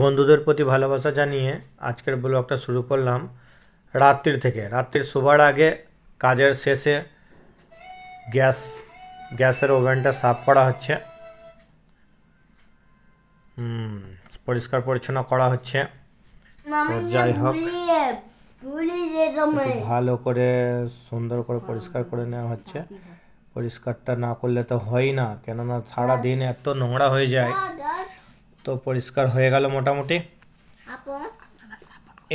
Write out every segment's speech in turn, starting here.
বন্ধুদের প্রতি ভালোবাসা জানিয়ে আজকের ব্লগটা শুরু করলাম রাত্রির থেকে রাত্রির শোবার আগে কাজের শেষে গ্যাস গ্যাসের ওভেনটা সাফ করা হচ্ছে পরিষ্কার পরিচ্ছন্ন করা হচ্ছে যাই হোক ভালো করে সুন্দর করে পরিষ্কার করে নেওয়া হচ্ছে পরিষ্কারটা না করলে তো হয় না কেননা সারাদিন এত নোংরা হয়ে যায় তো পরিষ্কার হয়ে গেল মোটামুটি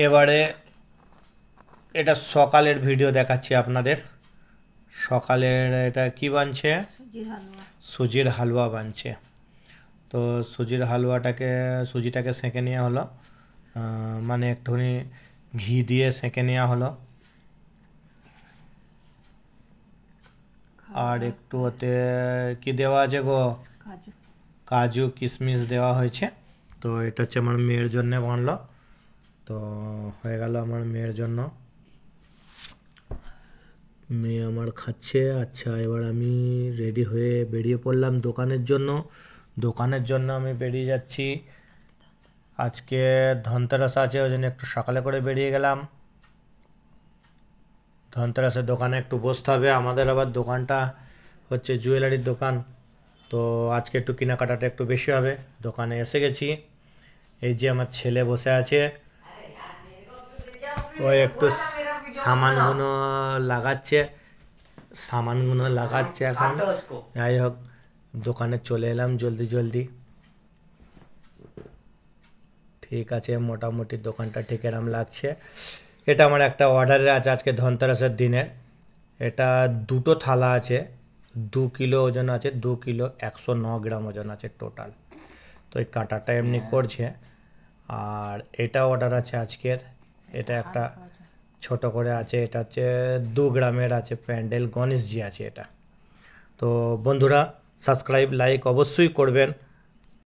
এবারে এটা সকালের ভিডিও দেখাচ্ছি আপনাদের সকালের এটা কি বানছে সুজির হালুয়া বানছে তো সুজির হালুয়াটাকে সুজিটাকে সেঁকে নেওয়া হলো মানে একটুখানি ঘি দিয়ে সেঁকে নেওয়া হলো আর একটু ওতে কি দেওয়া আছে গো কাজু কিশমিশ দেওয়া হয়েছে তো এটা হচ্ছে আমার মেয়ের জন্য বানলো তো হয়ে গেল আমার মেয়ের জন্য মেয়ে আমার খাচ্ছে আচ্ছা এবার আমি রেডি হয়ে বেরিয়ে পড়লাম দোকানের জন্য দোকানের জন্য আমি বেরিয়ে যাচ্ছি আজকে ধনতেরাস আছে ওই জন্য একটু সকালে করে বেরিয়ে গেলাম ধনতেরাসের দোকানে একটু বসতে হবে আমাদের আবার দোকানটা হচ্ছে জুয়েলারির দোকান তো আজকে একটু কেনাকাটাটা একটু বেশি হবে দোকানে এসে গেছি এই যে আমার ছেলে বসে আছে ও একটু সামানগুলো লাগাচ্ছে সামানগুলো লাগাচ্ছে এখন যাই হোক দোকানে চলে এলাম জলদি জলদি ঠিক আছে মোটামুটি দোকানটা ঠিক এরম লাগছে এটা আমার একটা অর্ডারের আছে আজকে ধনতেরাসের দিনে এটা দুটো থালা আছে দু কিলো ওজন আছে দু কিলো একশো ন গ্রাম ওজন আছে টোটাল তো এই কাঁটাটা এমনি হ্যাঁ। করছে আর এটা অর্ডার আছে আজকের এটা একটা ছোট করে আছে এটা হচ্ছে দু গ্রামের আছে প্যান্ডেল গণেশজি আছে এটা তো বন্ধুরা সাবস্ক্রাইব লাইক অবশ্যই করবেন